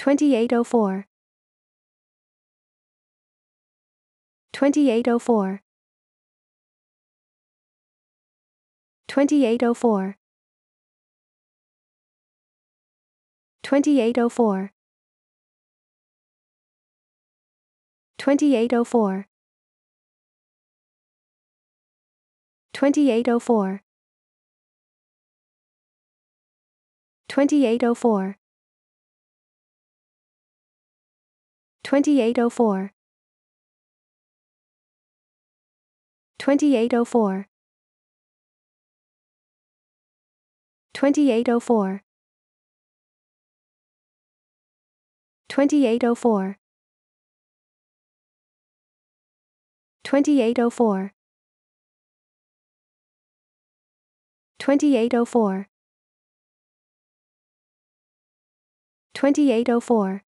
2804 2804 2804 2804 2804 2804 2804 2804 2804 2804 2804 2804 2804 2804